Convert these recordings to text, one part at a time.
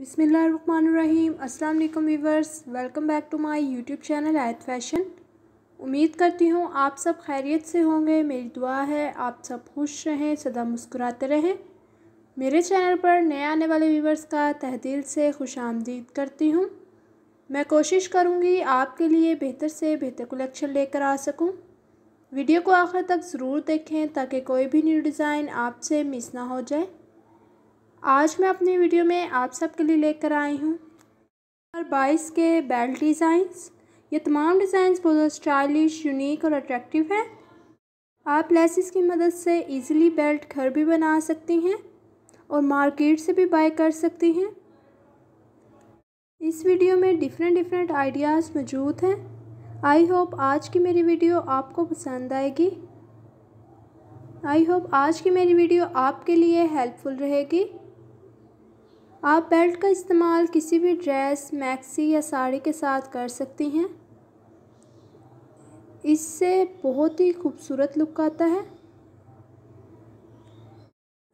बिसमीम् अल्लाम viewers welcome back to my YouTube channel Ayat fashion उम्मीद करती हूँ आप सब खैरियत से होंगे मेरी दुआ है आप सब खुश रहें सदा मुस्कुराते रहें मेरे चैनल पर नए आने वाले वीवर्स का तहदील से खुश आमदीद करती हूँ मैं कोशिश करूँगी आपके लिए बेहतर से बेहतर कलेक्शन लेकर आ सकूँ वीडियो को आखिर तक ज़रूर देखें ताकि कोई भी न्यू डिज़ाइन आपसे मिस ना हो जाए आज मैं अपने वीडियो में आप सबके लिए लेकर आई हूँ नंबर बाईस के बेल्ट डिज़ाइंस ये तमाम डिज़ाइंस बहुत स्टाइलिश यूनिक और अट्रैक्टिव हैं आप लेसिस की मदद से इजीली बेल्ट घर भी बना सकती हैं और मार्केट से भी बाय कर सकती हैं इस वीडियो में डिफरेंट डिफरेंट आइडियाज़ मौजूद हैं आई होप आज की मेरी वीडियो आपको पसंद आएगी आई होप आज की मेरी वीडियो आपके लिए हेल्पफुल रहेगी आप बेल्ट का इस्तेमाल किसी भी ड्रेस मैक्सी या साड़ी के साथ कर सकती हैं इससे बहुत ही खूबसूरत लुक आता है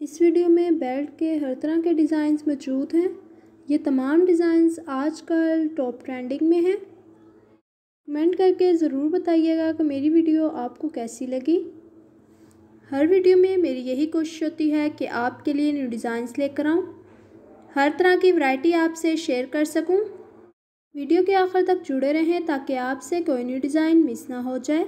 इस वीडियो में बेल्ट के हर तरह के डिज़ाइंस मौजूद हैं ये तमाम डिज़ाइंस आजकल टॉप ट्रेंडिंग में हैं कमेंट करके ज़रूर बताइएगा कि मेरी वीडियो आपको कैसी लगी हर वीडियो में मेरी यही कोशिश होती है कि आपके लिए न्यू डिज़ाइंस लेकर आऊँ हर तरह की वैरायटी आपसे शेयर कर सकूं। वीडियो के आखिर तक जुड़े रहें ताकि आपसे कोई न्यू डिज़ाइन मिस ना हो जाए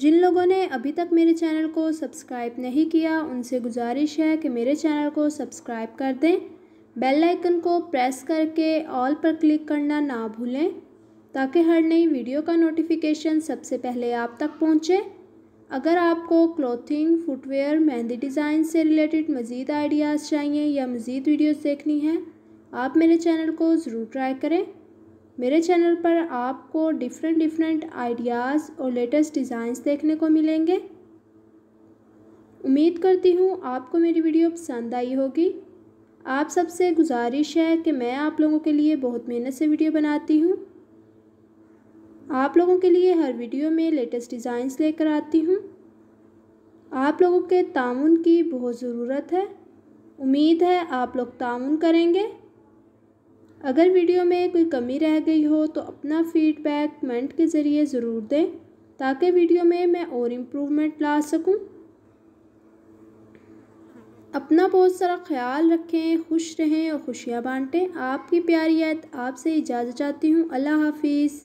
जिन लोगों ने अभी तक मेरे चैनल को सब्सक्राइब नहीं किया उनसे गुजारिश है कि मेरे चैनल को सब्सक्राइब कर दें बेल आइकन को प्रेस करके ऑल पर क्लिक करना ना भूलें ताकि हर नई वीडियो का नोटिफिकेशन सबसे पहले आप तक पहुँचे अगर आपको क्लोथिंग फुटवेयर मेहंदी डिज़ाइन से रिलेटेड मज़ीद आइडियाज़ चाहिए या मज़ीद वीडियोस देखनी हैं आप मेरे चैनल को ज़रूर ट्राई करें मेरे चैनल पर आपको डिफरेंट डिफरेंट आइडियाज़ और लेटेस्ट डिज़ाइंस देखने को मिलेंगे उम्मीद करती हूँ आपको मेरी वीडियो पसंद आई होगी आप सबसे गुजारिश है कि मैं आप लोगों के लिए बहुत मेहनत से वीडियो बनाती हूँ आप लोगों के लिए हर वीडियो में लेटेस्ट डिज़ाइंस लेकर आती हूँ आप लोगों के ताउन की बहुत ज़रूरत है उम्मीद है आप लोग ताउन करेंगे अगर वीडियो में कोई कमी रह गई हो तो अपना फीडबैक कमेंट के ज़रिए ज़रूर दें ताकि वीडियो में मैं और इम्प्रूवमेंट ला सकूं। अपना बहुत सारा ख्याल रखें खुश रहें और खुशियाँ बांटें आपकी प्यारी आयत आपसे इजाज़त चाहती हूँ अल्लाह हाफिज़